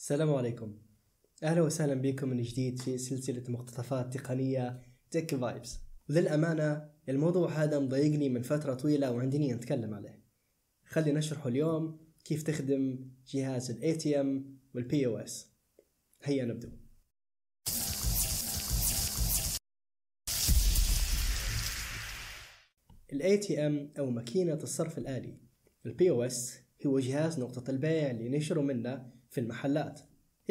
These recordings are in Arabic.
السلام عليكم اهلا وسهلا بكم من جديد في سلسله مقتطفات تقنيه تك فايبس وللامانه الموضوع هذا مضايقني من فتره طويله وعندني نتكلم عليه خلينا نشرحه اليوم كيف تخدم جهاز الاي تي ام والبي او اس هيا نبدأ الاي تي ام او ماكينة الصرف الآلي البي او اس هو جهاز نقطة البيع اللي نشروا منه في المحلات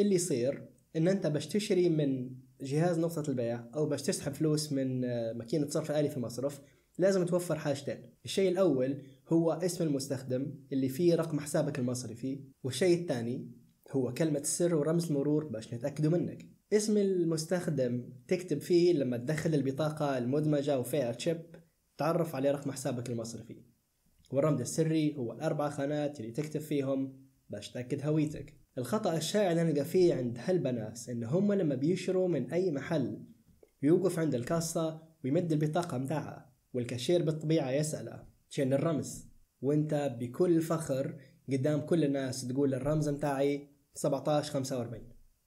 اللي يصير ان انت تشتري من جهاز نقطة البيع او باش تسحب فلوس من آه، ماكينة صرف آلي في المصرف لازم توفر حاجتين الشيء الأول هو اسم المستخدم اللي فيه رقم حسابك المصرفي والشيء الثاني هو كلمة السر ورمز المرور باش نتأكدوا منك اسم المستخدم تكتب فيه لما تدخل البطاقة المدمجة وفيها تشيب تعرف عليه رقم حسابك المصرفي والرمز السري هو الأربع خانات اللي تكتب فيهم باش تأكد هويتك الخطأ الشائع اللي نلقى فيه عند هالبناس إن هم لما بيشروا من أي محل يوقف عند الكاسة ويمد البطاقة متاعها والكاشير بالطبيعة يسأله شن الرمز وانت بكل فخر قدام كل الناس تقول الرمز متاعي 17 45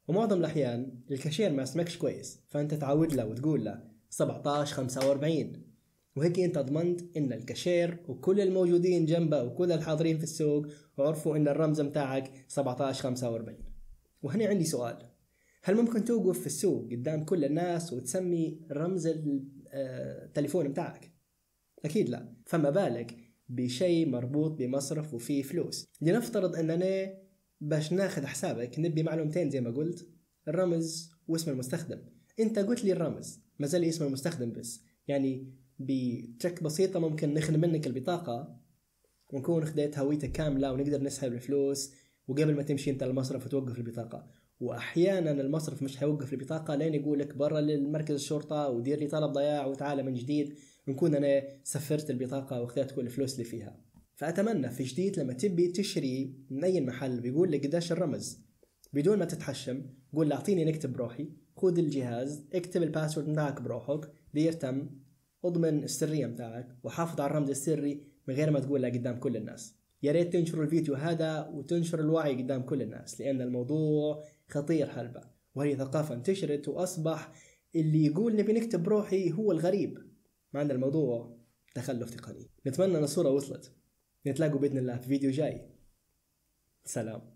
ومعظم الأحيان الكاشير ما اسمكش كويس فأنت تعود له وتقول له 17 45 وهيك انت ضمنت ان الكاشير وكل الموجودين جنبه وكل الحاضرين في السوق عرفوا ان الرمز متاعك 1745 وهنا عندي سؤال هل ممكن توقف في السوق قدام كل الناس وتسمي رمز آه، التليفون متاعك اكيد لا فما بالك بشيء مربوط بمصرف وفيه فلوس لنفترض اننا باش ناخذ حسابك نبي معلومتين زي ما قلت الرمز واسم المستخدم انت قلت لي الرمز ما زال اسم المستخدم بس يعني بتشك بسيطه ممكن نخدم منك البطاقه ونكون خديت هويتك كامله ونقدر نسحب الفلوس وقبل ما تمشي انت المصرف وتوقف البطاقه واحيانا المصرف مش حيوقف البطاقه لين يقول لك برا للمركز الشرطه ودير لي طلب ضياع وتعال من جديد ونكون انا سفرت البطاقه واخذت كل الفلوس اللي فيها فاتمنى في جديد لما تبي تشتري من اي محل بيقول لك قداش الرمز بدون ما تتحشم قول له اعطيني نكتب بروحي خذ الجهاز اكتب الباسورد بتاعك بروحك دير تم اضمن السرية متاعك وحافظ على الرمز السري من غير ما تقولها قدام كل الناس يا ريت تنشروا الفيديو هذا وتنشر الوعي قدام كل الناس لأن الموضوع خطير حلبة وهي ثقافة انتشرت وأصبح اللي يقول نبي نكتب روحي هو الغريب مع أن الموضوع تخلف تقني نتمنى أن الصورة وصلت نتلاقوا بإذن الله في فيديو جاي سلام